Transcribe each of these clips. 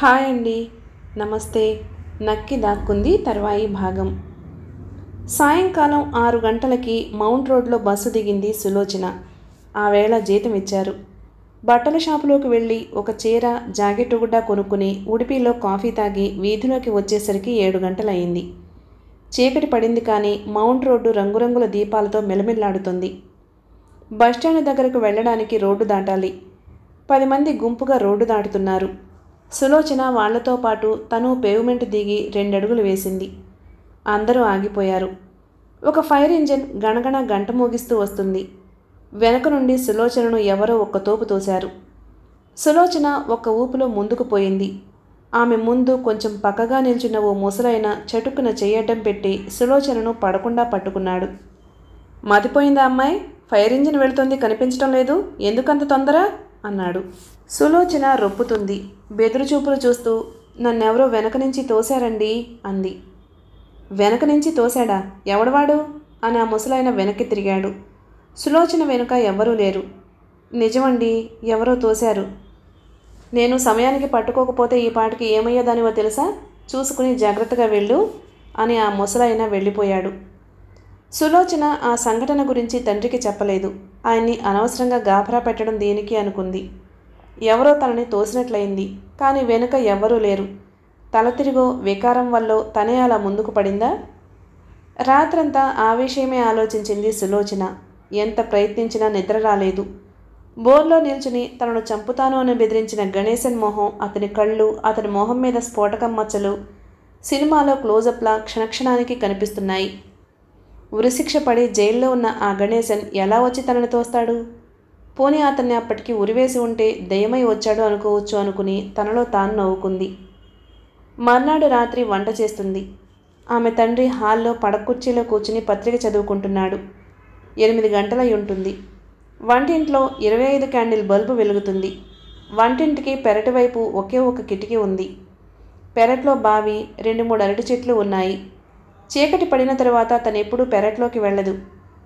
hi అండి నమస్తే నక్కి దాక్కుంది తర్వాయి భాగం సాయంకాలం ఆరు గంటలకి మౌంట్ రోడ్లో బస్సు దిగింది సులోచన ఆ వేళ జీతం ఇచ్చారు బట్టల షాపులోకి వెళ్ళి ఒక చీర జాకెట్ గుడ్డ కొనుక్కుని ఉడిపిలో కాఫీ తాగి వీధిలోకి వచ్చేసరికి ఏడు గంటలయ్యింది చీకటి పడింది కానీ మౌంట్ రోడ్డు రంగురంగుల దీపాలతో మెలమిల్లాడుతుంది బస్టాండ్ దగ్గరకు వెళ్ళడానికి రోడ్డు దాటాలి పది మంది గుంపుగా రోడ్డు దాటుతున్నారు సులోచన వాళ్లతో పాటు తను పేవ్మెంట్ దిగి రెండడుగులు వేసింది అందరూ ఆగిపోయారు ఒక ఫైర్ ఇంజిన్ గణగణ గంట మోగిస్తూ వస్తుంది వెనక నుండి సులోచనను ఎవరో ఒక్క తోపు తోశారు సులోచన ఒక్క ఊపులో ముందుకు పోయింది ఆమె ముందు కొంచెం పక్కగా నిల్చున్న ఓ ముసలైన చటుక్కున చేయటం పెట్టి సులోచనను పడకుండా పట్టుకున్నాడు మతిపోయిందా అమ్మాయి ఫైర్ ఇంజిన్ వెళుతుంది కనిపించడం లేదు ఎందుకంత తొందర అన్నాడు సులోచన రొప్పుతుంది బెదురుచూపులు చూస్తూ నన్నెవరో వెనక నుంచి తోశారండి అంది వెనక నుంచి తోశాడా ఎవడవాడు అని ఆ ముసలాయన వెనక్కి తిరిగాడు సులోచన వెనుక ఎవరూ లేరు నిజమండి ఎవరో తోశారు నేను సమయానికి పట్టుకోకపోతే ఈ పాటికి ఏమయ్యేదానివో తెలుసా చూసుకుని జాగ్రత్తగా వెళ్ళు అని ఆ ముసలాయన వెళ్ళిపోయాడు సులోచన ఆ సంఘటన గురించి తండ్రికి చెప్పలేదు ఆయన్ని అనవసరంగా గాభరా పెట్టడం దేనికి అనుకుంది ఎవరో తనని తోసినట్లయింది కానీ వెనుక ఎవ్వరూ లేరు తలతిరిగో వికారం వల్ల తనే అలా ముందుకు పడిందా రాత్రంతా ఆ విషయమే ఆలోచించింది సులోచన ఎంత ప్రయత్నించినా నిద్ర రాలేదు బోర్లో నిల్చుని తనను చంపుతాను అని బెదిరించిన గణేశన్ మొహం అతని కళ్ళు అతని మొహం మీద స్ఫోటకం మచ్చలు సినిమాలో క్లోజప్లా క్షణక్షణానికి కనిపిస్తున్నాయి ఉరిశిక్ష పడి జైల్లో ఉన్న ఆ గణేశన్ ఎలా వచ్చి తనని తోస్తాడు పోనీ అతన్ని అప్పటికి ఉరివేసి ఉంటే దయమై వచ్చాడు అనుకోవచ్చు అనుకుని తనలో తాను నవ్వుకుంది మర్నాడు రాత్రి వంట చేస్తుంది ఆమె తండ్రి హాల్లో పడకుర్చీలో కూర్చుని పత్రిక చదువుకుంటున్నాడు ఎనిమిది గంటలై ఉంటుంది వంటింట్లో ఇరవై ఐదు క్యాండిల్ బల్బు వెలుగుతుంది వంటింటికి పెరటి వైపు ఒకే ఒక కిటికీ ఉంది పెరట్లో బావి రెండు మూడు అరటి చెట్లు ఉన్నాయి చీకటి పడిన తరువాత తనెప్పుడూ ఎప్పుడూ పెరట్లోకి వెళ్ళదు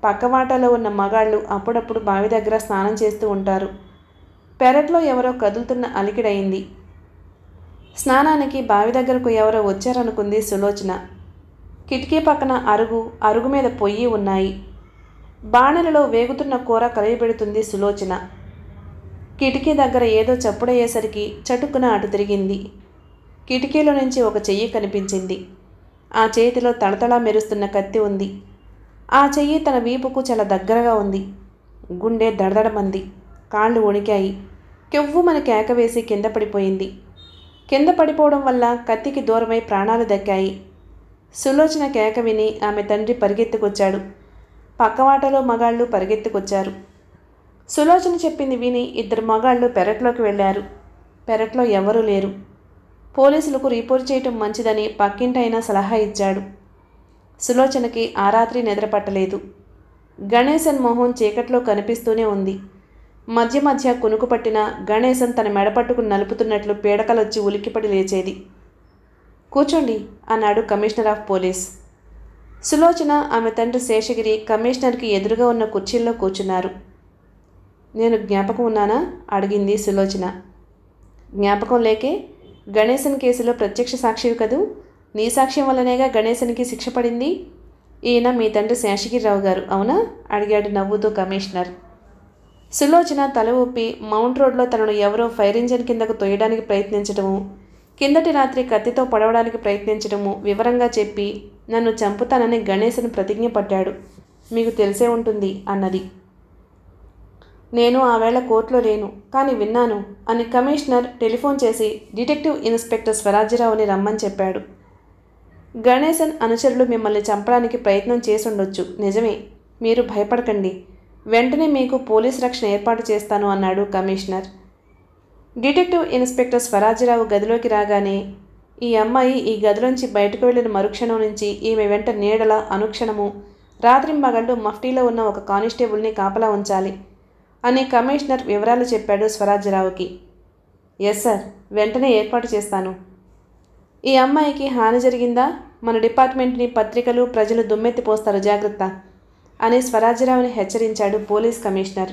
పక్కవాటలో ఉన్న మగాళ్ళు అప్పుడప్పుడు బావి దగ్గర స్నానం చేస్తూ ఉంటారు పెరట్లో ఎవరో కదులుతున్న అలికిడయింది స్నానానికి బావి దగ్గరకు ఎవరో వచ్చారనుకుంది సులోచన కిటికీ పక్కన అరుగు అరుగు మీద పొయ్యి ఉన్నాయి బాణలలో వేగుతున్న కూర కలయబెడుతుంది సులోచన కిటికీ దగ్గర ఏదో చప్పుడయ్యేసరికి చటుక్కున అటు తిరిగింది కిటికీలో నుంచి ఒక చెయ్యి కనిపించింది ఆ చేతిలో తడతళ మెరుస్తున్న కత్తి ఉంది ఆ చెయ్యి తన వీపుకు చాలా దగ్గరగా ఉంది గుండె దడదడమంది కాళ్ళు వణికాయి మన కేక వేసి కింద పడిపోయింది కింద పడిపోవడం వల్ల కత్తికి దూరమై ప్రాణాలు దక్కాయి సులోచన కేక విని ఆమె తండ్రి పరిగెత్తుకొచ్చాడు పక్కవాటలో మగాళ్ళు పరిగెత్తుకొచ్చారు సులోచన చెప్పింది విని ఇద్దరు మగాళ్ళు పెరట్లోకి వెళ్ళారు పెరట్లో ఎవరూ లేరు పోలీసులకు రిపోర్ట్ చేయటం మంచిదని పక్కింటైనా సలహా ఇచ్చాడు సులోచనకి ఆ రాత్రి నిద్రపట్టలేదు గణేశన్ మొహం చీకట్లో కనిపిస్తూనే ఉంది మధ్య మధ్య కునుకు పట్టిన గణేశన్ తన మెడపట్టుకు నలుపుతున్నట్లు పీడకలొచ్చి ఉలిక్కిపడి లేచేది కూర్చోండి అన్నాడు కమిషనర్ ఆఫ్ పోలీస్ సులోచన ఆమె తండ్రి శేషగిరి కమిషనర్కి ఎదురుగా ఉన్న కుర్చీల్లో కూర్చున్నారు నేను జ్ఞాపకం ఉన్నానా అడిగింది సులోచన జ్ఞాపకం లేకే గణేశన్ కేసులో ప్రత్యక్ష సాక్షివి కదూ నీ సాక్ష్యం వల్లనేగా గణేశన్కి శిక్ష పడింది ఈయన మీ తండ్రి శేషగిరిరావు గారు అవునా అడిగాడు నవ్వుతూ కమిషనర్ సులోచన తల ఊపి మౌంట్ రోడ్లో తనను ఎవరో ఫైర్ ఇంజిన్ కిందకు తొయ్యడానికి ప్రయత్నించడము కిందటి రాత్రి కత్తితో పడవడానికి ప్రయత్నించడము వివరంగా చెప్పి నన్ను చంపుతానని గణేశన్ ప్రతిజ్ఞ పట్టాడు మీకు తెలిసే ఉంటుంది అన్నది నేను ఆ వేళ కోర్టులో లేను కానీ విన్నాను అని కమిషనర్ టెలిఫోన్ చేసి డిటెక్టివ్ ఇన్స్పెక్టర్ స్వరాజ్యరావుని రమ్మని చెప్పాడు గణేశన్ అనుచరులు మిమ్మల్ని చంపడానికి ప్రయత్నం చేసుండొచ్చు నిజమే మీరు భయపడకండి వెంటనే మీకు పోలీస్ రక్షణ ఏర్పాటు చేస్తాను అన్నాడు కమిషనర్ డిటెక్టివ్ ఇన్స్పెక్టర్ స్వరాజ్యరావు గదిలోకి రాగానే ఈ అమ్మాయి ఈ గదిలోంచి బయటకు వెళ్ళిన మరుక్షణం నుంచి ఈమె వెంట నీడల అనుక్షణము రాత్రింబగళ్ళు మఫ్టీలో ఉన్న ఒక కానిస్టేబుల్ని కాపలా ఉంచాలి అని కమిషనర్ వివరాలు చెప్పాడు స్వరాజ్యరావుకి ఎస్ సార్ వెంటనే ఏర్పాటు చేస్తాను ఈ అమ్మాయికి హాని జరిగిందా మన డిపార్ట్మెంట్ని పత్రికలు ప్రజలు దుమ్మెత్తిపోస్తారు జాగ్రత్త అని స్వరాజ్యరావుని హెచ్చరించాడు పోలీస్ కమిషనర్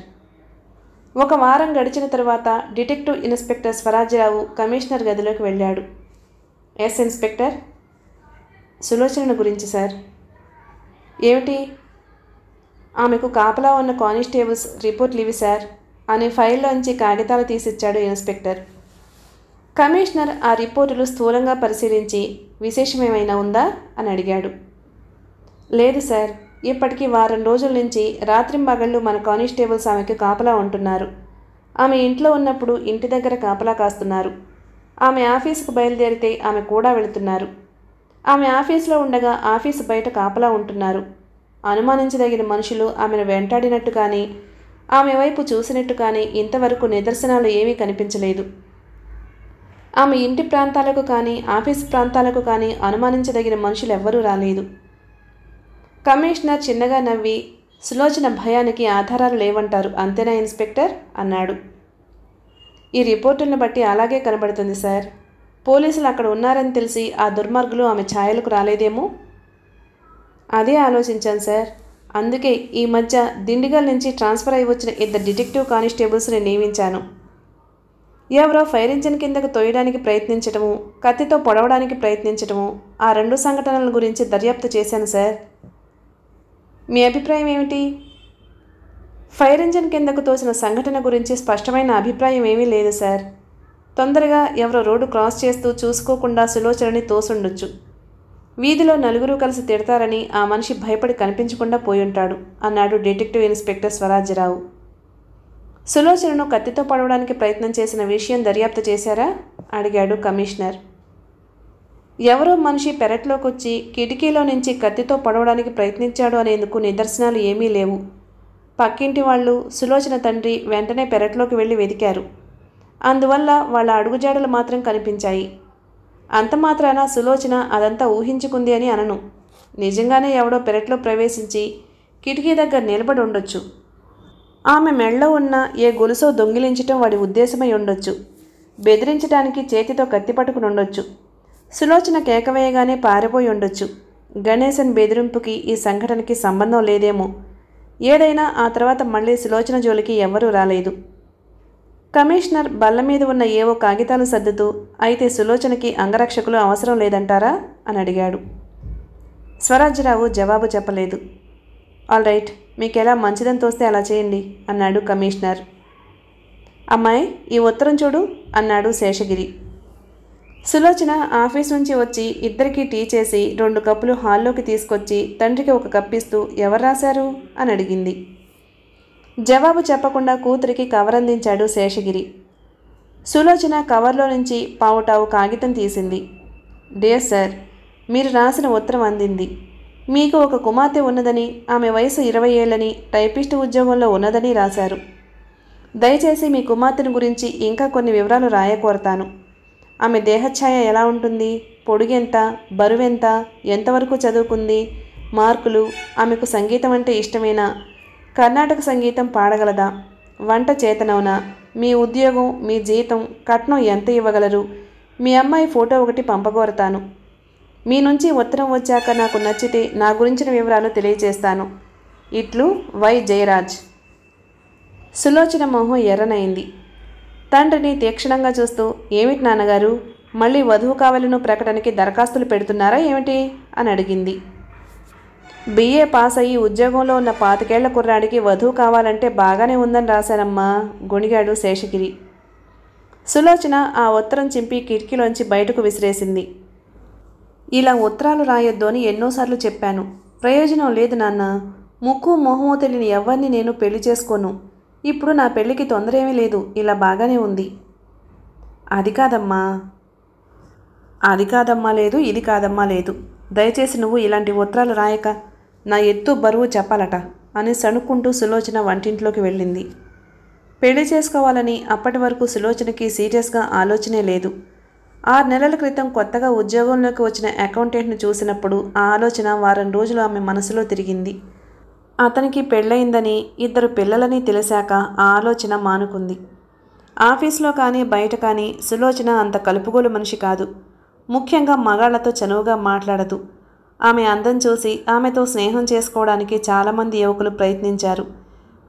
ఒక వారం గడిచిన తర్వాత డిటెక్టివ్ ఇన్స్పెక్టర్ స్వరాజ్యరావు కమిషనర్ గదిలోకి వెళ్ళాడు ఎస్ ఇన్స్పెక్టర్ సులోచనను గురించి సార్ ఏమిటి ఆమెకు కాపలా ఉన్న కానిస్టేబుల్స్ రిపోర్ట్లు ఇవి సార్ అనే ఫైల్లోంచి కాగితాలు తీసిచ్చాడు ఇన్స్పెక్టర్ కమిషనర్ ఆ రిపోర్టులు స్థూలంగా పరిశీలించి విశేషమేమైనా ఉందా అని అడిగాడు లేదు సార్ ఇప్పటికీ వారం రోజుల నుంచి మగళ్ళు మన కానిస్టేబుల్స్ ఆమెకు కాపలా ఉంటున్నారు ఆమె ఇంట్లో ఉన్నప్పుడు ఇంటి దగ్గర కాపలా కాస్తున్నారు ఆమె ఆఫీసుకు బయలుదేరితే ఆమె కూడా వెళుతున్నారు ఆమె ఆఫీసులో ఉండగా ఆఫీసు బయట కాపలా ఉంటున్నారు అనుమానించదగిన మనుషులు ఆమెను వెంటాడినట్టు కానీ ఆమె వైపు చూసినట్టు కానీ ఇంతవరకు నిదర్శనాలు ఏమీ కనిపించలేదు ఆమె ఇంటి ప్రాంతాలకు కానీ ఆఫీస్ ప్రాంతాలకు కానీ అనుమానించదగిన మనుషులు ఎవ్వరూ రాలేదు కమిషనర్ చిన్నగా నవ్వి సులోచన భయానికి ఆధారాలు లేవంటారు అంతేనా ఇన్స్పెక్టర్ అన్నాడు ఈ రిపోర్టులను బట్టి అలాగే కనబడుతుంది సార్ పోలీసులు అక్కడ ఉన్నారని తెలిసి ఆ దుర్మార్గులు ఆమె ఛాయలకు రాలేదేమో అదే ఆలోచించాను సార్ అందుకే ఈ మధ్య దిండిగల్ నుంచి ట్రాన్స్ఫర్ అయి వచ్చిన ఇద్దరు డిటెక్టివ్ కానిస్టేబుల్స్ని నియమించాను ఎవరో ఫైర్ ఇంజిన్ కిందకు తోయడానికి ప్రయత్నించటము కత్తితో పొడవడానికి ప్రయత్నించటము ఆ రెండు సంఘటనల గురించి దర్యాప్తు చేశాను సార్ మీ అభిప్రాయం ఏమిటి ఫైర్ ఇంజిన్ కిందకు తోసిన సంఘటన గురించి స్పష్టమైన అభిప్రాయం ఏమీ లేదు సార్ తొందరగా ఎవరో రోడ్డు క్రాస్ చేస్తూ చూసుకోకుండా సులోచనని తోసుండొచ్చు వీధిలో నలుగురు కలిసి తిడతారని ఆ మనిషి భయపడి కనిపించకుండా పోయుంటాడు అన్నాడు డిటెక్టివ్ ఇన్స్పెక్టర్ స్వరాజ్యరావు సులోచనను కత్తితో పడవడానికి ప్రయత్నం చేసిన విషయం దర్యాప్తు చేశారా అడిగాడు కమిషనర్ ఎవరో మనిషి పెరట్లోకి వచ్చి కిటికీలో నుంచి కత్తితో పడవడానికి ప్రయత్నించాడు అనేందుకు నిదర్శనాలు ఏమీ లేవు పక్కింటి వాళ్ళు సులోచన తండ్రి వెంటనే పెరట్లోకి వెళ్ళి వెదికారు అందువల్ల వాళ్ళ అడుగుజాడలు మాత్రం కనిపించాయి అంత సులోచన అదంతా ఊహించుకుంది అని అనను నిజంగానే ఎవడో పెరట్లో ప్రవేశించి కిటికీ దగ్గర నిలబడి ఉండొచ్చు ఆమె మెళ్ళో ఉన్న ఏ గొలుసో దొంగిలించటం వాడి ఉద్దేశమై ఉండొచ్చు బెదిరించడానికి చేతితో కత్తి పట్టుకుని ఉండొచ్చు సులోచన కేకవేయగానే పారిపోయి ఉండొచ్చు గణేశన్ బెదిరింపుకి ఈ సంఘటనకి సంబంధం లేదేమో ఏదైనా ఆ తర్వాత మళ్ళీ సులోచన జోలికి ఎవ్వరూ రాలేదు కమిషనర్ బల్ల మీద ఉన్న ఏవో కాగితాలు సర్దుతూ అయితే సులోచనకి అంగరక్షకులు అవసరం లేదంటారా అని అడిగాడు స్వరాజ్యరావు జవాబు చెప్పలేదు ఆల్ రైట్ మీకు ఎలా మంచిదని తోస్తే అలా చేయండి అన్నాడు కమిషనర్ అమ్మాయి ఈ ఉత్తరం చూడు అన్నాడు శేషగిరి సులోచన ఆఫీస్ నుంచి వచ్చి ఇద్దరికీ టీ చేసి రెండు కప్పులు హాల్లోకి తీసుకొచ్చి తండ్రికి ఒక కప్పిస్తూ ఎవరు రాశారు అని అడిగింది జవాబు చెప్పకుండా కూతురికి కవరందించాడు శేషగిరి సులోచన కవర్లో నుంచి పావుటావు కాగితం తీసింది డియర్ సార్ మీరు రాసిన ఉత్తరం అందింది మీకు ఒక కుమార్తె ఉన్నదని ఆమె వయసు ఇరవై ఏళ్ళని టైపిస్ట్ ఉద్యోగంలో ఉన్నదని రాశారు దయచేసి మీ కుమార్తెను గురించి ఇంకా కొన్ని వివరాలు రాయకోరతాను ఆమె దేహఛాయ ఎలా ఉంటుంది పొడుగెంత బరువెంత ఎంతవరకు చదువుకుంది మార్కులు ఆమెకు సంగీతం అంటే ఇష్టమేనా కర్ణాటక సంగీతం పాడగలదా వంట చేతనవునా మీ ఉద్యోగం మీ జీతం కట్నం ఎంత ఇవ్వగలరు మీ అమ్మాయి ఫోటో ఒకటి పంపగోరతాను మీ నుంచి ఉత్తరం వచ్చాక నాకు నచ్చితే నా గురించిన వివరాలు తెలియజేస్తాను ఇట్లు వై జయరాజ్ సులోచన మొహం ఎర్రనైంది తండ్రిని తీక్షణంగా చూస్తూ ఏమిటి నాన్నగారు మళ్ళీ వధువు కావలను ప్రకటనకి దరఖాస్తులు పెడుతున్నారా ఏమిటి అని అడిగింది బీఏ పాస్ అయ్యి ఉద్యోగంలో ఉన్న పాతికేళ్ల కుర్రాడికి వధువు కావాలంటే బాగానే ఉందని రాశానమ్మా గుణిగాడు శేషగిరి సులోచన ఆ ఉత్తరం చింపి కిటికీలోంచి బయటకు విసిరేసింది ఇలా ఉత్తరాలు రాయొద్దు అని ఎన్నోసార్లు చెప్పాను ప్రయోజనం లేదు నాన్న ముక్కు మొహము తెలియని ఎవరిని నేను పెళ్లి చేసుకోను ఇప్పుడు నా పెళ్ళికి తొందరేమీ లేదు ఇలా బాగానే ఉంది అది కాదమ్మా అది కాదమ్మా లేదు ఇది కాదమ్మా లేదు దయచేసి నువ్వు ఇలాంటి ఉత్తరాలు రాయక నా ఎత్తు బరువు చెప్పాలట అని సణుక్కుంటూ సులోచన వంటింట్లోకి వెళ్ళింది పెళ్లి చేసుకోవాలని అప్పటి వరకు సులోచనకి సీరియస్గా ఆలోచనే లేదు ఆరు నెలల క్రితం కొత్తగా ఉద్యోగంలోకి వచ్చిన అకౌంటెంట్ను చూసినప్పుడు ఆ ఆలోచన వారం రోజులు ఆమె మనసులో తిరిగింది అతనికి పెళ్ళయిందని ఇద్దరు పిల్లలని తెలిసాక ఆ ఆలోచన మానుకుంది ఆఫీస్లో కానీ బయట కానీ సులోచన అంత కలుపుగోలు మనిషి కాదు ముఖ్యంగా మగాళ్లతో చనువుగా మాట్లాడదు ఆమె అందం చూసి ఆమెతో స్నేహం చేసుకోవడానికి చాలామంది యువకులు ప్రయత్నించారు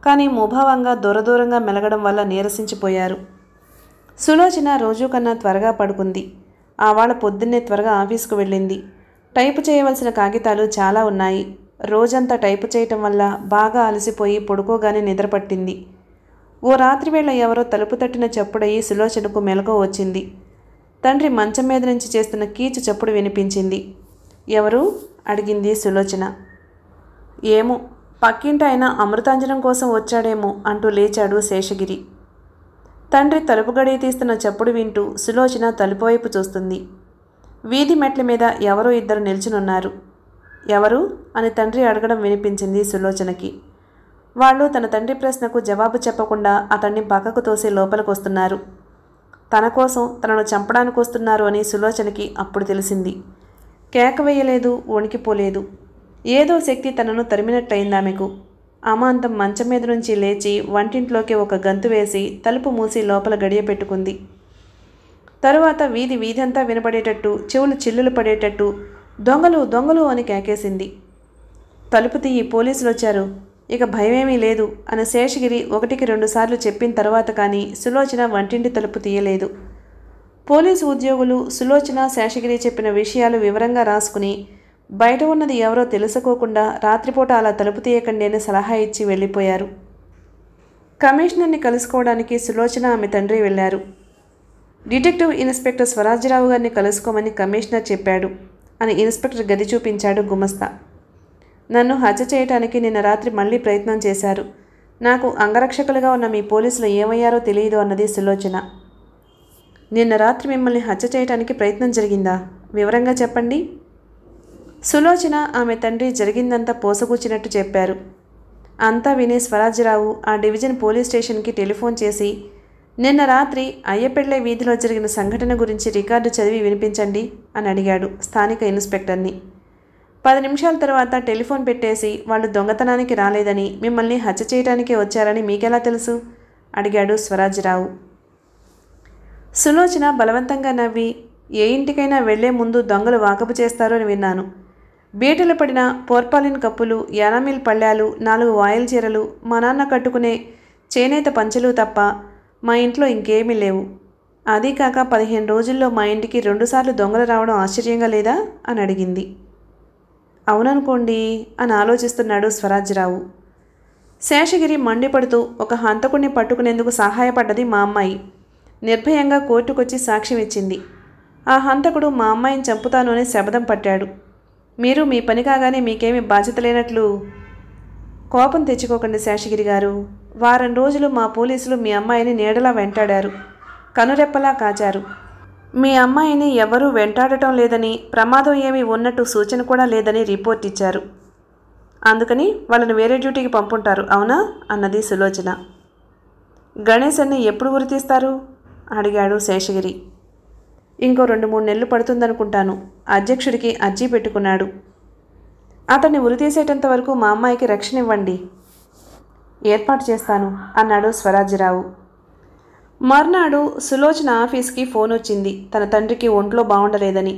కానీ ముభావంగా దూరదూరంగా మెలగడం వల్ల నీరసించిపోయారు సులోచన రోజు కన్నా త్వరగా పడుకుంది ఆవాళ పొద్దున్నే త్వరగా ఆఫీస్కు వెళ్ళింది టైపు చేయవలసిన కాగితాలు చాలా ఉన్నాయి రోజంతా టైపు చేయటం వల్ల బాగా అలసిపోయి పడుకోగానే నిద్రపట్టింది ఓ రాత్రి వేళ ఎవరో తలుపు తట్టిన చప్పుడయ్యి సులోచనకు మెలకు వచ్చింది తండ్రి మంచం మీద నుంచి చేస్తున్న కీచు చప్పుడు వినిపించింది ఎవరు అడిగింది సులోచన ఏమో పక్కింటి ఆయన అమృతాంజనం కోసం వచ్చాడేమో అంటూ లేచాడు శేషగిరి తండ్రి తలుపు గడియ తీస్తున్న చప్పుడు వింటూ సులోచన తలుపు వైపు చూస్తుంది వీధి మెట్ల మీద ఎవరో ఇద్దరు నిల్చునున్నారు ఎవరు అని తండ్రి అడగడం వినిపించింది సులోచనకి వాళ్ళు తన తండ్రి ప్రశ్నకు జవాబు చెప్పకుండా అతన్ని పక్కకు తోసి లోపలికి వస్తున్నారు తన కోసం తనను చంపడానికి వస్తున్నారు అని సులోచనకి అప్పుడు తెలిసింది కేక వేయలేదు వణికిపోలేదు ఏదో శక్తి తనను తరిమినట్టయిందామెకు అమాంతం మంచం మీద నుంచి లేచి వంటింట్లోకి ఒక గంతు వేసి తలుపు మూసి లోపల గడియ పెట్టుకుంది తరువాత వీధి వీధంతా వినపడేటట్టు చెవులు చిల్లులు పడేటట్టు దొంగలు దొంగలు అని కేకేసింది తలుపు తీయి పోలీసులు వచ్చారు ఇక భయమేమీ లేదు అని శేషగిరి ఒకటికి రెండుసార్లు చెప్పిన తర్వాత కానీ సులోచన వంటింటి తలుపు తీయలేదు పోలీసు ఉద్యోగులు సులోచన శేషగిరి చెప్పిన విషయాలు వివరంగా రాసుకుని బయట ఉన్నది ఎవరో తెలుసుకోకుండా రాత్రిపూట అలా తలుపు తీయకండి అని సలహా ఇచ్చి వెళ్ళిపోయారు కమిషనర్ని కలుసుకోవడానికి సులోచన ఆమె తండ్రి వెళ్ళారు డిటెక్టివ్ ఇన్స్పెక్టర్ స్వరాజ్యరావు గారిని కలుసుకోమని కమిషనర్ చెప్పాడు అని ఇన్స్పెక్టర్ గది చూపించాడు గుమస్తా నన్ను హత్య చేయటానికి నిన్న రాత్రి మళ్ళీ ప్రయత్నం చేశారు నాకు అంగరక్షకులుగా ఉన్న మీ పోలీసులు ఏమయ్యారో తెలియదు అన్నది సులోచన నిన్న రాత్రి మిమ్మల్ని హత్య చేయడానికి ప్రయత్నం జరిగిందా వివరంగా చెప్పండి సులోచన ఆమె తండ్రి జరిగిందంతా పోసగూచినట్టు చెప్పారు అంతా వినే స్వరాజ్యరావు ఆ డివిజన్ పోలీస్ స్టేషన్కి టెలిఫోన్ చేసి నిన్న రాత్రి అయ్యపెళ్ళే వీధిలో జరిగిన సంఘటన గురించి రికార్డు చదివి వినిపించండి అని అడిగాడు స్థానిక ఇన్స్పెక్టర్ని పది నిమిషాల తర్వాత టెలిఫోన్ పెట్టేసి వాళ్ళు దొంగతనానికి రాలేదని మిమ్మల్ని హత్య చేయడానికే వచ్చారని మీకెలా తెలుసు అడిగాడు స్వరాజ్రావు సులోచన బలవంతంగా నవ్వి ఏ ఇంటికైనా వెళ్లే ముందు దొంగలు వాకపు చేస్తారో అని విన్నాను బీటలు పడిన పోర్పాలిన్ కప్పులు యానామిల్ పళ్ళాలు నాలుగు వాయిల్ చీరలు మా నాన్న కట్టుకునే చేనేత పంచలు తప్ప మా ఇంట్లో ఇంకేమీ లేవు అదీ కాక పదిహేను రోజుల్లో మా ఇంటికి రెండుసార్లు దొంగలు రావడం ఆశ్చర్యంగా లేదా అని అడిగింది అవుననుకోండి అని ఆలోచిస్తున్నాడు స్వరాజ్యరావు శేషగిరి మండిపడుతూ ఒక హంతకుణ్ణి పట్టుకునేందుకు సహాయపడ్డది మా అమ్మాయి నిర్భయంగా కోర్టుకొచ్చి సాక్ష్యం ఇచ్చింది ఆ హంతకుడు మా అమ్మాయిని చంపుతాను అని శబదం పట్టాడు మీరు మీ పని కాగానే మీకేమీ బాధ్యత లేనట్లు కోపం తెచ్చుకోకండి శేషగిరి గారు వారం రోజులు మా పోలీసులు మీ అమ్మాయిని నీడలా వెంటాడారు కనురెప్పలా కాచారు మీ అమ్మాయిని ఎవరూ వెంటాడటం లేదని ప్రమాదం ఏమీ ఉన్నట్టు సూచన కూడా లేదని రిపోర్ట్ ఇచ్చారు అందుకని వాళ్ళని వేరే డ్యూటీకి పంపుంటారు అవునా అన్నది సులోచన గణేశన్ని ఎప్పుడు గుర్తిస్తారు అడిగాడు శేషగిరి ఇంకో రెండు మూడు నెలలు పడుతుందనుకుంటాను అధ్యక్షుడికి అర్జీ పెట్టుకున్నాడు అతన్ని ఉరితీసేటంత వరకు మా అమ్మాయికి రక్షణ ఇవ్వండి ఏర్పాటు చేస్తాను అన్నాడు స్వరాజ్యరావు మర్నాడు సులోచన ఆఫీస్కి ఫోన్ వచ్చింది తన తండ్రికి ఒంట్లో బాగుండలేదని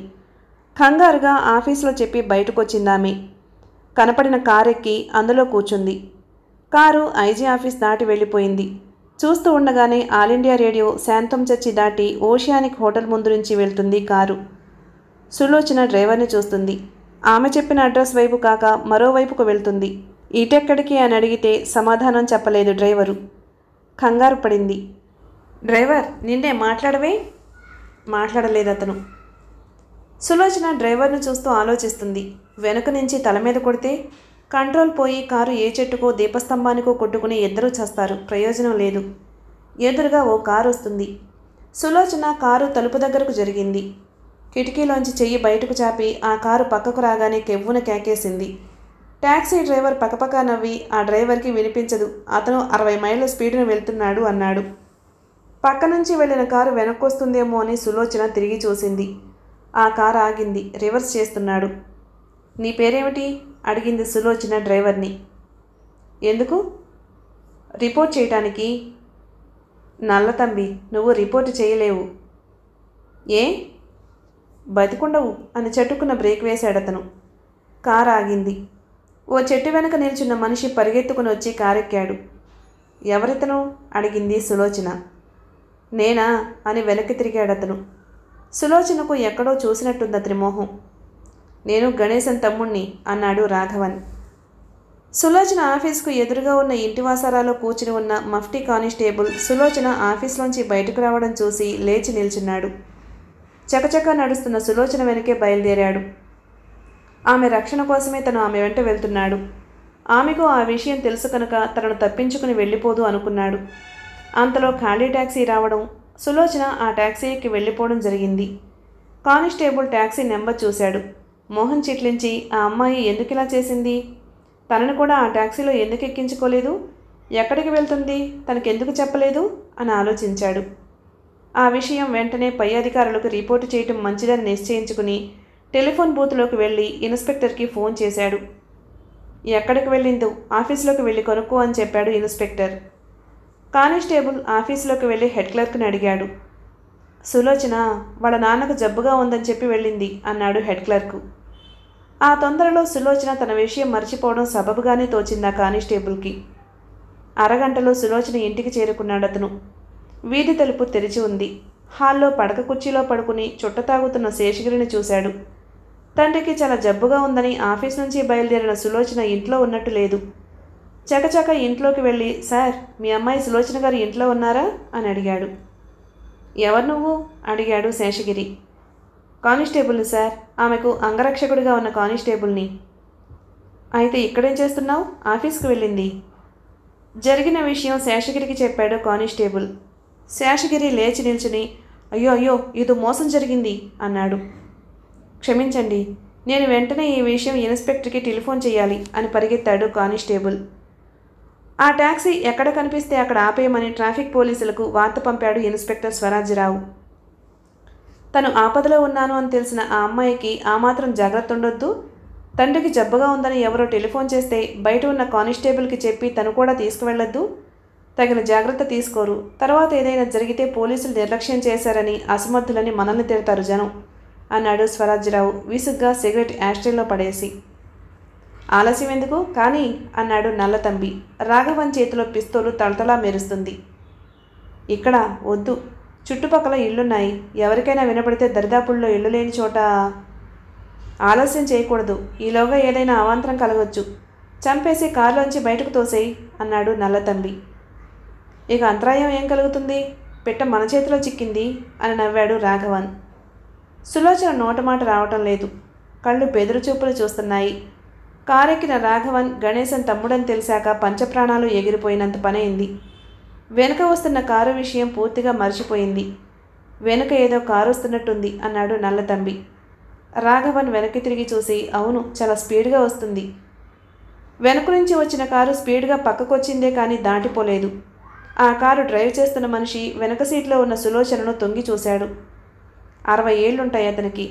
కంగారుగా ఆఫీస్లో చెప్పి బయటకొచ్చిందామె కనపడిన కారెక్కి అందులో కూర్చుంది కారు ఐజీ ఆఫీస్ దాటి వెళ్ళిపోయింది చూస్తూ ఉండగానే all India radio Santhome church దాటి ఓషియానిక్ హోటల్ ముందు నుంచి వెళ్తుంది కారు సులోచన డ్రైవర్ని చూస్తుంది ఆమె చెప్పిన అడ్రస్ వైపు కాక మరోవైపుకు వెళ్తుంది ఇటెక్కడికి అని అడిగితే సమాధానం చెప్పలేదు డ్రైవరు కంగారు పడింది డ్రైవర్ నిన్నే మాట్లాడవే మాట్లాడలేదు అతను సులోచన డ్రైవర్ను చూస్తూ ఆలోచిస్తుంది వెనుక నుంచి తల మీద కొడితే కంట్రోల్ పోయి కారు ఏ చెట్టుకో దీపస్తంభానికో కొట్టుకుని ఎద్దరూ చేస్తారు ప్రయోజనం లేదు ఎదురుగా ఓ కారు వస్తుంది సులోచన కారు తలుపు దగ్గరకు జరిగింది కిటికీలోంచి చెయ్యి బయటకు చాపి ఆ కారు పక్కకు రాగానే కెవ్వున కేకేసింది ట్యాక్సీ డ్రైవర్ పక్కపక్క నవ్వి ఆ డ్రైవర్కి వినిపించదు అతను అరవై మైళ్ళ స్పీడ్ను వెళ్తున్నాడు అన్నాడు పక్క నుంచి వెళ్ళిన కారు వెనక్కొస్తుందేమో అని సులోచన తిరిగి చూసింది ఆ కారు ఆగింది రివర్స్ చేస్తున్నాడు నీ పేరేమిటి అడిగింది సులోచన డ్రైవర్ని ఎందుకు రిపోర్ట్ చేయటానికి నల్లతంబి నువ్వు రిపోర్ట్ చేయలేవు ఏ బతికుండవు అని చెట్టుకున్న బ్రేక్ వేశాడతను కారు ఆగింది ఓ చెట్టు వెనక నిల్చున్న మనిషి పరిగెత్తుకుని వచ్చి కారెక్కాడు ఎవరితను అడిగింది సులోచన నేనా అని వెనక్కి తిరిగాడతను సులోచనకు ఎక్కడో చూసినట్టుంది అతని మోహం నేను గణేశన్ తమ్ముణ్ణి అన్నాడు రాఘవన్ సులోచన ఆఫీస్కు ఎదురుగా ఉన్న ఇంటి కూర్చుని ఉన్న మఫ్టీ కానిస్టేబుల్ సులోచన ఆఫీస్లోంచి బయటకు రావడం చూసి లేచి నిల్చున్నాడు చకచక నడుస్తున్న సులోచన వెనకే బయలుదేరాడు ఆమె రక్షణ కోసమే తను ఆమె వెంట వెళ్తున్నాడు ఆమెకు ఆ విషయం తెలుసు కనుక తనను తప్పించుకుని వెళ్ళిపోదు అనుకున్నాడు అంతలో ఖాళీ ట్యాక్సీ రావడం సులోచన ఆ ట్యాక్సీకి వెళ్ళిపోవడం జరిగింది కానిస్టేబుల్ ట్యాక్సీ నెంబర్ చూశాడు మోహన్ చిట్లించి ఆ అమ్మాయి ఎందుకు ఇలా చేసింది తనను కూడా ఆ టాక్సీలో ఎందుకు ఎక్కించుకోలేదు ఎక్కడికి వెళ్తుంది తనకెందుకు చెప్పలేదు అని ఆలోచించాడు ఆ విషయం వెంటనే పై అధికారులకు రిపోర్టు చేయటం మంచిదని నిశ్చయించుకుని టెలిఫోన్ బూత్లోకి వెళ్ళి ఇన్స్పెక్టర్కి ఫోన్ చేశాడు ఎక్కడికి వెళ్ళిందో ఆఫీసులోకి వెళ్ళి కొనుక్కో అని చెప్పాడు ఇన్స్పెక్టర్ కానిస్టేబుల్ ఆఫీస్లోకి వెళ్ళి హెడ్ క్లర్క్ని అడిగాడు సులోచన వాళ్ళ నాన్నకు జబ్బుగా ఉందని చెప్పి వెళ్ళింది అన్నాడు హెడ్ క్లర్కు ఆ తొందరలో సులోచన తన విషయం మర్చిపోవడం సబబుగానే తోచింది కానిస్టేబుల్కి అరగంటలో సులోచన ఇంటికి చేరుకున్నాడు అతను వీధి తలుపు తెరిచి ఉంది హాల్లో పడక కుర్చీలో పడుకుని చుట్ట తాగుతున్న శేషగిరిని చూశాడు తండ్రికి చాలా జబ్బుగా ఉందని ఆఫీస్ నుంచి బయలుదేరిన సులోచన ఇంట్లో ఉన్నట్టు లేదు చకచక ఇంట్లోకి వెళ్ళి సార్ మీ అమ్మాయి సులోచన గారు ఇంట్లో ఉన్నారా అని అడిగాడు ఎవరు నువ్వు అడిగాడు శేషగిరి కానిస్టేబుల్ సార్ ఆమెకు అంగరక్షకుడిగా ఉన్న కానిస్టేబుల్ని అయితే ఇక్కడేం చేస్తున్నావు ఆఫీస్కి వెళ్ళింది జరిగిన విషయం శేషగిరికి చెప్పాడు కానిస్టేబుల్ శేషగిరి లేచి నిల్చుని అయ్యో అయ్యో ఇది మోసం జరిగింది అన్నాడు క్షమించండి నేను వెంటనే ఈ విషయం ఇన్స్పెక్టర్కి టెలిఫోన్ చేయాలి అని పరిగెత్తాడు కానిస్టేబుల్ ఆ ట్యాక్సీ ఎక్కడ కనిపిస్తే అక్కడ ఆపేయమని ట్రాఫిక్ పోలీసులకు వార్త పంపాడు ఇన్స్పెక్టర్ స్వరాజ్యరావు తను ఆపదలో ఉన్నాను అని తెలిసిన ఆ అమ్మాయికి ఆ మాత్రం జాగ్రత్త ఉండొద్దు తండ్రికి జబ్బగా ఉందని ఎవరో టెలిఫోన్ చేస్తే బయట ఉన్న కానిస్టేబుల్కి చెప్పి తను కూడా తీసుకువెళ్ళొద్దు తగిన జాగ్రత్త తీసుకోరు తర్వాత ఏదైనా జరిగితే పోలీసులు నిర్లక్ష్యం చేశారని అసమర్థులని మనల్ని తిడతారు జనం అన్నాడు స్వరాజ్యరావు విసుగ్గా సిగరెట్ యాస్ట్రీలో పడేసి ఆలస్యం ఎందుకు కానీ అన్నాడు నల్లతంబి రాఘవన్ చేతిలో పిస్తోలు తలతలా మెరుస్తుంది ఇక్కడ వద్దు చుట్టుపక్కల ఇళ్ళున్నాయి ఎవరికైనా వినపడితే దరిదాపుల్లో ఇల్లు లేని చోట ఆలస్యం చేయకూడదు ఈలోగా ఏదైనా అవాంతరం కలగొచ్చు చంపేసి కారులోంచి బయటకు తోసేయి అన్నాడు నల్లతంబి ఇక అంతరాయం ఏం కలుగుతుంది పిట్ట మన చేతిలో చిక్కింది అని నవ్వాడు రాఘవన్ సులోచన నోటమాట రావటం లేదు కళ్ళు బెదురుచూపులు చూపులు చూస్తున్నాయి కారెక్కిన రాఘవన్ గణేశన్ తమ్ముడని తెలిసాక పంచప్రాణాలు ఎగిరిపోయినంత పనైంది వెనుక వస్తున్న కారు విషయం పూర్తిగా మర్చిపోయింది వెనుక ఏదో కారు వస్తున్నట్టుంది అన్నాడు నల్లతంబి రాఘవన్ వెనక్కి తిరిగి చూసి అవును చాలా స్పీడ్గా వస్తుంది వెనక నుంచి వచ్చిన కారు స్పీడ్గా పక్కకు వచ్చిందే కానీ దాటిపోలేదు ఆ కారు డ్రైవ్ చేస్తున్న మనిషి వెనక సీట్లో ఉన్న సులోచనను తొంగి చూశాడు అరవై ఏళ్ళుంటాయి అతనికి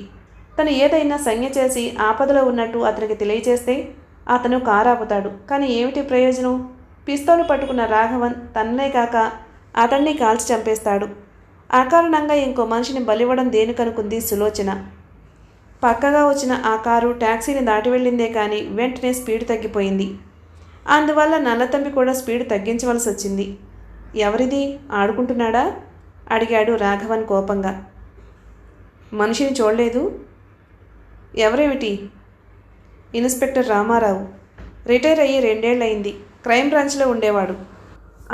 తను ఏదైనా సంజ్ఞ చేసి ఆపదలో ఉన్నట్టు అతనికి తెలియచేస్తే అతను కారు ఆపుతాడు కానీ ఏమిటి ప్రయోజనం పిస్తోలు పట్టుకున్న రాఘవన్ తన్నే కాక అతన్ని కాల్చి చంపేస్తాడు అకారణంగా ఇంకో మనిషిని బలివ్వడం దేనికనుకుంది సులోచన పక్కగా వచ్చిన ఆ కారు ట్యాక్సీని దాటి వెళ్ళిందే కానీ వెంటనే స్పీడ్ తగ్గిపోయింది అందువల్ల నల్లతంబి కూడా స్పీడ్ తగ్గించవలసి వచ్చింది ఎవరిది ఆడుకుంటున్నాడా అడిగాడు రాఘవన్ కోపంగా మనిషిని చూడలేదు ఎవరేమిటి ఇన్స్పెక్టర్ రామారావు రిటైర్ అయ్యి రెండేళ్ళయింది క్రైమ్ బ్రాంచ్లో ఉండేవాడు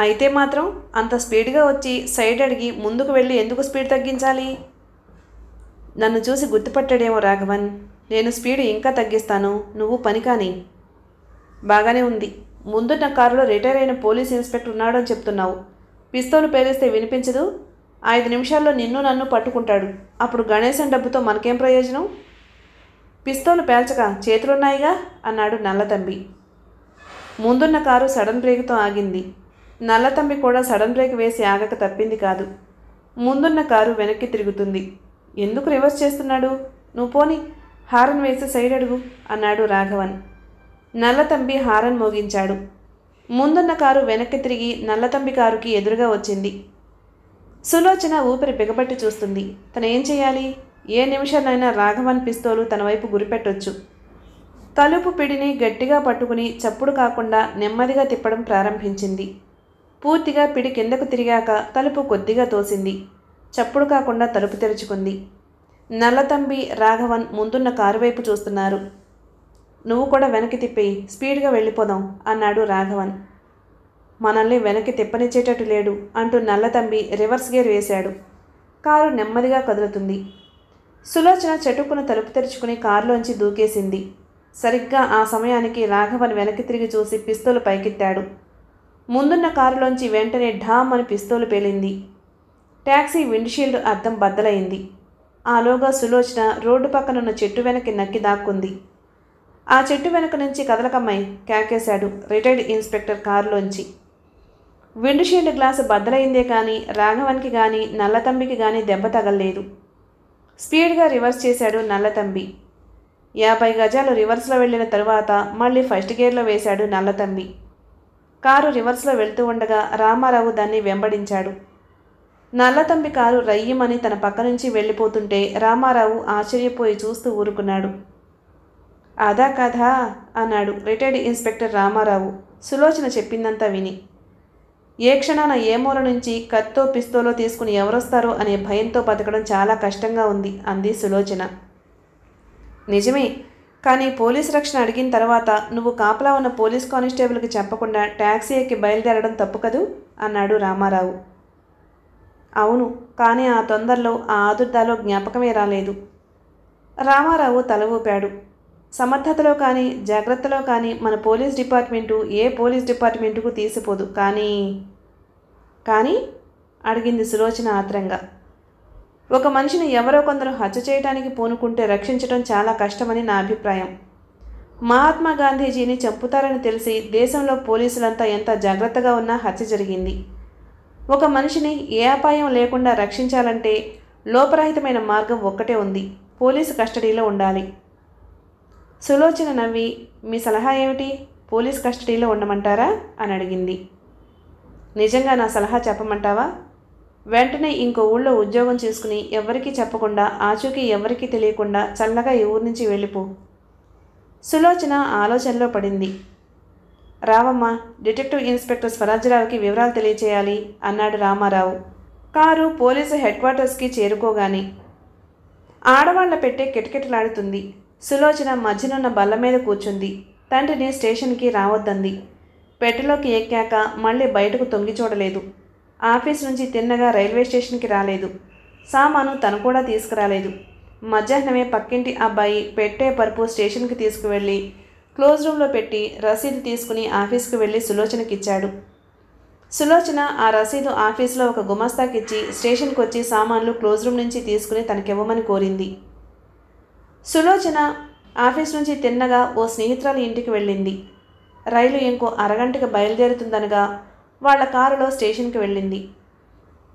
అయితే మాత్రం అంత స్పీడ్గా వచ్చి సైడ్ అడిగి ముందుకు వెళ్ళి ఎందుకు స్పీడ్ తగ్గించాలి నన్ను చూసి గుర్తుపట్టాడేమో రాఘవన్ నేను స్పీడ్ ఇంకా తగ్గిస్తాను నువ్వు పని కానీ బాగానే ఉంది ముందు నా కారులో రిటైర్ అయిన పోలీస్ ఇన్స్పెక్టర్ ఉన్నాడని చెప్తున్నావు పిస్తోలు పేలిస్తే వినిపించదు ఐదు నిమిషాల్లో నిన్ను నన్ను పట్టుకుంటాడు అప్పుడు గణేశన్ డబ్బుతో మనకేం ప్రయోజనం పిస్తోలు పేల్చక చేతులున్నాయిగా అన్నాడు నల్లతంబి ముందున్న కారు సడన్ బ్రేక్తో ఆగింది నల్లతంబి కూడా సడన్ బ్రేక్ వేసి ఆగక తప్పింది కాదు ముందున్న కారు వెనక్కి తిరుగుతుంది ఎందుకు రివర్స్ చేస్తున్నాడు నువ్వు పోని హారన్ వేసి సైడ్ అడుగు అన్నాడు రాఘవన్ నల్లతంబి హారన్ మోగించాడు ముందున్న కారు వెనక్కి తిరిగి నల్లతంబి కారుకి ఎదురుగా వచ్చింది సులోచన ఊపిరి బిగబట్టి చూస్తుంది తను ఏం చేయాలి ఏ నిమిషాన్నైనా రాఘవన్ పిస్తోలు తన వైపు గురిపెట్టొచ్చు తలుపు పిడిని గట్టిగా పట్టుకుని చప్పుడు కాకుండా నెమ్మదిగా తిప్పడం ప్రారంభించింది పూర్తిగా పిడి కిందకు తిరిగాక తలుపు కొద్దిగా తోసింది చప్పుడు కాకుండా తలుపు తెరుచుకుంది నల్లతంబి రాఘవన్ ముందున్న కారు వైపు చూస్తున్నారు నువ్వు కూడా వెనక్కి తిప్పి స్పీడ్గా వెళ్ళిపోదాం అన్నాడు రాఘవన్ మనల్ని వెనక్కి తిప్పనిచ్చేటట్టు లేడు అంటూ నల్లతంబి రివర్స్ గేర్ వేశాడు కారు నెమ్మదిగా కదులుతుంది సులోచన చెట్టుకున్న తలుపు తెరుచుకుని కారులోంచి దూకేసింది సరిగ్గా ఆ సమయానికి రాఘవన్ వెనక్కి తిరిగి చూసి పిస్తోలు పైకెత్తాడు ముందున్న కారులోంచి వెంటనే ఢామ్ అని పిస్తోలు పేలింది ట్యాక్సీ విండ్షీల్డ్ అద్దం బద్దలైంది ఆలోగా సులోచన రోడ్డు పక్కనున్న చెట్టు వెనక్కి నక్కి దాక్కుంది ఆ చెట్టు వెనక నుంచి కదలకమ్మై కేకేశాడు రిటైర్డ్ ఇన్స్పెక్టర్ కారులోంచి విండ్షీల్డ్ గ్లాసు బద్దలైందే కానీ రాఘవన్కి కానీ నల్లతంబికి కానీ దెబ్బ తగలలేదు స్పీడ్గా రివర్స్ చేశాడు నల్లతంబి యాభై గజాలు రివర్స్లో వెళ్ళిన తరువాత మళ్ళీ ఫస్ట్ గేర్లో వేశాడు నల్లతంబి కారు రివర్స్లో వెళ్తూ ఉండగా రామారావు దాన్ని వెంబడించాడు నల్లతంబి కారు రయ్యమని తన పక్క నుంచి వెళ్ళిపోతుంటే రామారావు ఆశ్చర్యపోయి చూస్తూ ఊరుకున్నాడు అదా కాదా అన్నాడు రిటైర్డ్ ఇన్స్పెక్టర్ రామారావు సులోచన చెప్పిందంతా విని ఏ క్షణాన ఏ మూల నుంచి కత్తో పిస్తోలో తీసుకుని ఎవరొస్తారో అనే భయంతో బతకడం చాలా కష్టంగా ఉంది అంది సులోచన నిజమే కానీ పోలీస్ రక్షణ అడిగిన తర్వాత నువ్వు కాపలా ఉన్న పోలీస్ కానిస్టేబుల్కి చెప్పకుండా ట్యాక్సీ ఎక్కి బయలుదేరడం తప్పు కదూ అన్నాడు రామారావు అవును కానీ ఆ తొందరలో ఆ ఆదుర్దాలో జ్ఞాపకమే రాలేదు రామారావు తల ఊపాడు సమర్థతలో కానీ జాగ్రత్తలో కానీ మన పోలీస్ డిపార్ట్మెంటు ఏ పోలీస్ డిపార్ట్మెంటుకు తీసిపోదు కానీ కానీ అడిగింది సులోచన ఆత్రంగా ఒక మనిషిని ఎవరో కొందరు హత్య చేయడానికి పూనుకుంటే రక్షించడం చాలా కష్టమని నా అభిప్రాయం మహాత్మా గాంధీజీని చంపుతారని తెలిసి దేశంలో పోలీసులంతా ఎంత జాగ్రత్తగా ఉన్నా హత్య జరిగింది ఒక మనిషిని ఏ అపాయం లేకుండా రక్షించాలంటే లోపరహితమైన మార్గం ఒక్కటే ఉంది పోలీసు కస్టడీలో ఉండాలి సులోచన నవ్వి మీ సలహా ఏమిటి పోలీస్ కస్టడీలో ఉండమంటారా అని అడిగింది నిజంగా నా సలహా చెప్పమంటావా వెంటనే ఇంకో ఊళ్ళో ఉద్యోగం చేసుకుని ఎవరికీ చెప్పకుండా ఆచూకీ ఎవరికీ తెలియకుండా చల్లగా ఈ ఊరి నుంచి వెళ్ళిపో సులోచన ఆలోచనలో పడింది రావమ్మ డిటెక్టివ్ ఇన్స్పెక్టర్ స్వరాజ్యరావుకి వివరాలు తెలియచేయాలి అన్నాడు రామారావు కారు పోలీసు హెడ్ క్వార్టర్స్కి చేరుకోగానే ఆడవాళ్ల పెట్టే కిటకిటలాడుతుంది సులోచన మధ్యనున్న బల్ల మీద కూర్చుంది తండ్రిని స్టేషన్కి రావద్దంది పెట్టెలోకి ఎక్కాక మళ్ళీ బయటకు తొంగి చూడలేదు ఆఫీస్ నుంచి తిన్నగా రైల్వే స్టేషన్కి రాలేదు సామాను తను కూడా తీసుకురాలేదు మధ్యాహ్నమే పక్కింటి అబ్బాయి పెట్టే పరుపు స్టేషన్కి తీసుకువెళ్ళి క్లోజ్ రూమ్లో పెట్టి రసీదు తీసుకుని ఆఫీస్కి వెళ్ళి సులోచనకిచ్చాడు సులోచన ఆ రసీదు ఆఫీస్లో ఒక గుమస్తాకిచ్చి స్టేషన్కి వచ్చి సామాన్లు క్లోజ్ రూమ్ నుంచి తీసుకుని తనకివ్వమని కోరింది సులోచన ఆఫీస్ నుంచి తిన్నగా ఓ స్నేహితురాలి ఇంటికి వెళ్ళింది రైలు ఇంకో అరగంటకి బయలుదేరుతుందనగా వాళ్ళ కారులో స్టేషన్కి వెళ్ళింది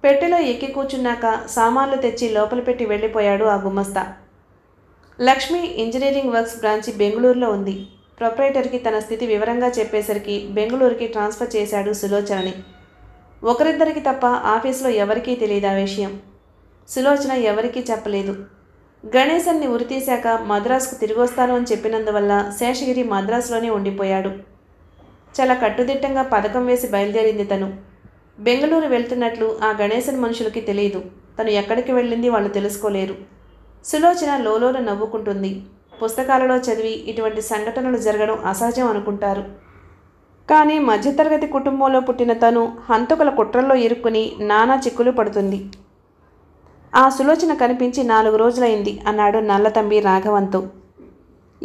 పెట్టెలో ఎక్కి కూర్చున్నాక సామాన్లు తెచ్చి లోపల పెట్టి వెళ్ళిపోయాడు ఆ గుమస్తా లక్ష్మి ఇంజనీరింగ్ వర్క్స్ బ్రాంచి బెంగళూరులో ఉంది ప్రొపరేటర్కి తన స్థితి వివరంగా చెప్పేసరికి బెంగళూరుకి ట్రాన్స్ఫర్ చేశాడు సులోచనని ఒకరిద్దరికి తప్ప ఆఫీసులో ఎవరికీ తెలియదు ఆ విషయం సులోచన ఎవరికీ చెప్పలేదు గణేశన్ని ఉరితీశాక మద్రాసుకు వస్తాను అని చెప్పినందువల్ల శేషగిరి మద్రాసులోనే ఉండిపోయాడు చాలా కట్టుదిట్టంగా పథకం వేసి బయలుదేరింది తను బెంగళూరు వెళ్తున్నట్లు ఆ గణేశన్ మనుషులకి తెలియదు తను ఎక్కడికి వెళ్ళింది వాళ్ళు తెలుసుకోలేరు సులోచన లోలోన నవ్వుకుంటుంది పుస్తకాలలో చదివి ఇటువంటి సంఘటనలు జరగడం అసహజం అనుకుంటారు కానీ మధ్యతరగతి కుటుంబంలో పుట్టిన తను హంతకుల కుట్రల్లో ఇరుక్కుని నానా చిక్కులు పడుతుంది ఆ సులోచన కనిపించి నాలుగు రోజులైంది అన్నాడు నల్లతంబి రాఘవంతో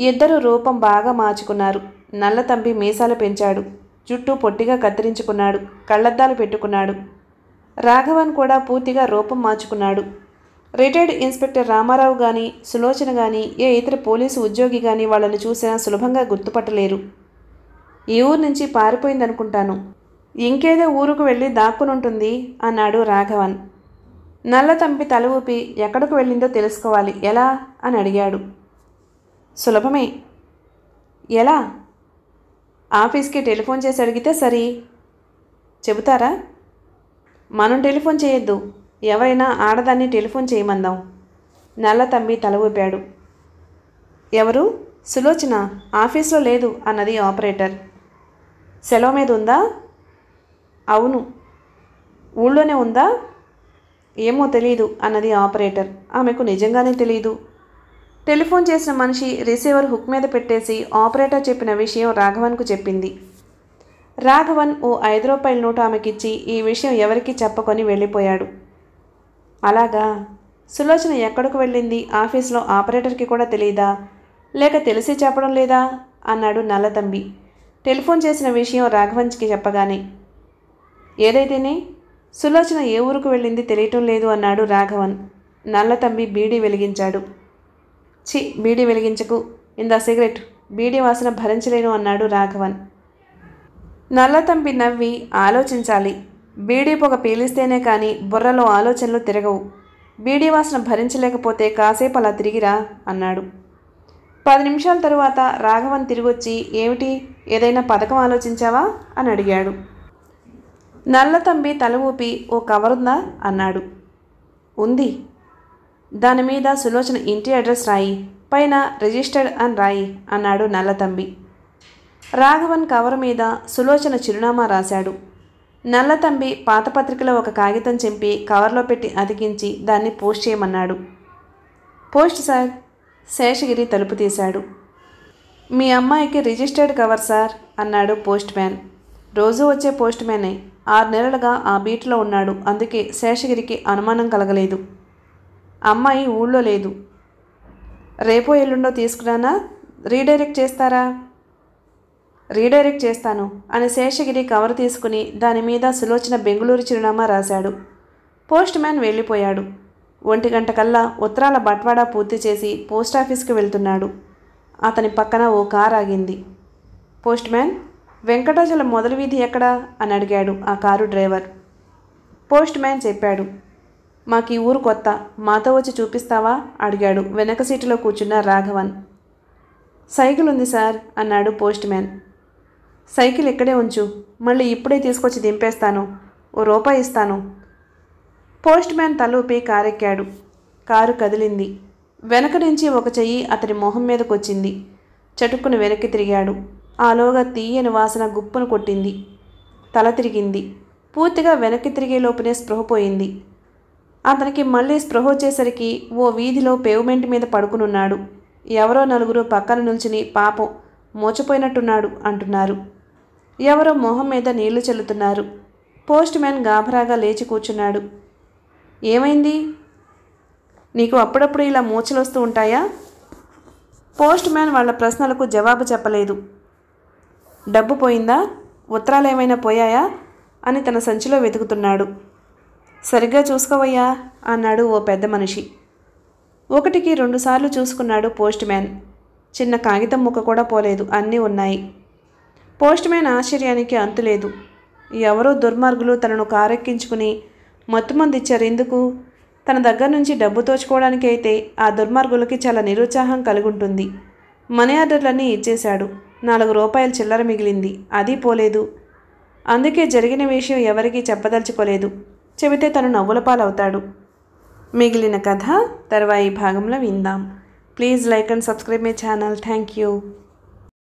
ఇద్దరు రూపం బాగా మార్చుకున్నారు నల్ల తంబి మీసాలు పెంచాడు జుట్టు పొట్టిగా కత్తిరించుకున్నాడు కళ్ళద్దాలు పెట్టుకున్నాడు రాఘవన్ కూడా పూర్తిగా రూపం మార్చుకున్నాడు రిటైర్డ్ ఇన్స్పెక్టర్ రామారావు కానీ సులోచన కానీ ఏ ఇతర పోలీసు ఉద్యోగి కానీ వాళ్ళని చూసినా సులభంగా గుర్తుపట్టలేరు ఈ ఊరు నుంచి పారిపోయిందనుకుంటాను ఇంకేదో ఊరుకు వెళ్ళి దాక్కునుంటుంది అన్నాడు రాఘవన్ నల్ల తంపి తల ఊపి ఎక్కడికి వెళ్ళిందో తెలుసుకోవాలి ఎలా అని అడిగాడు సులభమే ఎలా ఆఫీస్కి టెలిఫోన్ చేసి అడిగితే సరి చెబుతారా మనం టెలిఫోన్ చేయొద్దు ఎవరైనా ఆడదాన్ని టెలిఫోన్ చేయమందాం నల్ల తమ్మి తల ఊపాడు ఎవరు సులోచన ఆఫీస్లో లేదు అన్నది ఆపరేటర్ సెలవు మీద ఉందా అవును ఊళ్ళోనే ఉందా ఏమో తెలియదు అన్నది ఆపరేటర్ ఆమెకు నిజంగానే తెలియదు టెలిఫోన్ చేసిన మనిషి రిసీవర్ హుక్ మీద పెట్టేసి ఆపరేటర్ చెప్పిన విషయం రాఘవన్కు చెప్పింది రాఘవన్ ఓ ఐదు రూపాయల నోటు ఆమెకిచ్చి ఈ విషయం ఎవరికి చెప్పకొని వెళ్ళిపోయాడు అలాగా సులోచన ఎక్కడికి వెళ్ళింది ఆఫీస్లో ఆపరేటర్కి కూడా తెలియదా లేక తెలిసి చెప్పడం లేదా అన్నాడు నల్లతంబి టెలిఫోన్ చేసిన విషయం రాఘవన్స్కి చెప్పగానే ఏదైతేనే సులోచన ఏ ఊరుకు వెళ్ళింది తెలియటం లేదు అన్నాడు రాఘవన్ నల్లతంబి బీడీ వెలిగించాడు చి బీడి వెలిగించకు ఇందా సిగరెట్ బీడి వాసన భరించలేను అన్నాడు రాఘవన్ నల్లతంబి నవ్వి ఆలోచించాలి బీడి పొగ పీలిస్తేనే కానీ బుర్రలో ఆలోచనలు తిరగవు బీడీ వాసన భరించలేకపోతే కాసేపు అలా తిరిగిరా అన్నాడు పది నిమిషాల తరువాత రాఘవన్ తిరిగొచ్చి ఏమిటి ఏదైనా పథకం ఆలోచించావా అని అడిగాడు నల్లతంబి తల ఊపి ఓ కవరుందా అన్నాడు ఉంది దాని మీద సులోచన ఇంటి అడ్రస్ రాయి పైన రిజిస్టర్డ్ అని రాయి అన్నాడు నల్లతంబి రాఘవన్ కవర్ మీద సులోచన చిరునామా రాశాడు నల్లతంబి పాత పత్రికలో ఒక కాగితం చింపి కవర్లో పెట్టి అతికించి దాన్ని పోస్ట్ చేయమన్నాడు పోస్ట్ సార్ శేషగిరి తలుపు తీశాడు మీ అమ్మాయికి రిజిస్టర్డ్ కవర్ సార్ అన్నాడు పోస్ట్ మ్యాన్ రోజు వచ్చే పోస్ట్ మ్యానే ఆరు నెలలుగా ఆ బీట్లో ఉన్నాడు అందుకే శేషగిరికి అనుమానం కలగలేదు అమ్మాయి ఊళ్ళో లేదు రేపో ఎల్లుండో తీసుకురానా రీడైరెక్ట్ చేస్తారా రీడైరెక్ట్ చేస్తాను అని శేషగిరి కవర్ తీసుకుని దాని మీద సులోచన బెంగుళూరు చిరునామా రాశాడు పోస్ట్ మ్యాన్ వెళ్ళిపోయాడు ఒంటి గంట కల్లా ఉత్తరాల బట్వాడా పూర్తి చేసి పోస్ట్ ఆఫీస్కి వెళ్తున్నాడు అతని పక్కన ఓ కార్ ఆగింది పోస్ట్ మ్యాన్ వెంకటాచల మొదటి వీధి ఎక్కడా అని అడిగాడు ఆ కారు డ్రైవర్ పోస్ట్ మ్యాన్ చెప్పాడు మాకు ఈ ఊరు కొత్త మాతో వచ్చి చూపిస్తావా అడిగాడు వెనక సీటులో కూర్చున్న రాఘవన్ సైకిల్ ఉంది సార్ అన్నాడు పోస్ట్ మ్యాన్ సైకిల్ ఇక్కడే ఉంచు మళ్ళీ ఇప్పుడే తీసుకొచ్చి దింపేస్తాను ఓ రూపాయి ఇస్తాను పోస్ట్ మ్యాన్ తలూపి కారెక్కాడు కారు కదిలింది వెనక నుంచి ఒక చెయ్యి అతని మొహం మీదకొచ్చింది చటుక్కును వెనక్కి తిరిగాడు ఆలోగా తీయని వాసన గుప్పును కొట్టింది తల తిరిగింది పూర్తిగా వెనక్కి తిరిగే లోపునే స్పృహపోయింది అతనికి మళ్ళీ స్పృహ వచ్చేసరికి ఓ వీధిలో పేవ్మెంట్ మీద పడుకునున్నాడు ఎవరో నలుగురు పక్కన నిల్చుని పాపం మూచపోయినట్టున్నాడు అంటున్నారు ఎవరో మొహం మీద నీళ్లు చెల్లుతున్నారు పోస్ట్ మ్యాన్ గాభరాగా లేచి కూర్చున్నాడు ఏమైంది నీకు అప్పుడప్పుడు ఇలా మూచలు వస్తూ ఉంటాయా పోస్ట్ మ్యాన్ వాళ్ళ ప్రశ్నలకు జవాబు చెప్పలేదు డబ్బు పోయిందా ఉత్తరాలు ఏమైనా పోయాయా అని తన సంచిలో వెతుకుతున్నాడు సరిగ్గా చూసుకోవయ్యా అన్నాడు ఓ పెద్ద మనిషి ఒకటికి రెండుసార్లు చూసుకున్నాడు పోస్ట్ మ్యాన్ చిన్న కాగితం ముక్క కూడా పోలేదు అన్నీ ఉన్నాయి పోస్ట్ మ్యాన్ ఆశ్చర్యానికి అంతులేదు ఎవరో దుర్మార్గులు తనను కారెక్కించుకుని ఇచ్చారు ఎందుకు తన దగ్గర నుంచి డబ్బు తోచుకోవడానికి అయితే ఆ దుర్మార్గులకి చాలా నిరుత్సాహం కలుగుంటుంది మనీ ఆర్డర్లన్నీ ఇచ్చేశాడు నాలుగు రూపాయల చిల్లర మిగిలింది అది పోలేదు అందుకే జరిగిన విషయం ఎవరికీ చెప్పదలుచుకోలేదు చెబితే తను నవ్వుల పాలవుతాడు మిగిలిన కథ తర్వాత ఈ భాగంలో విందాం please like and subscribe my channel thank you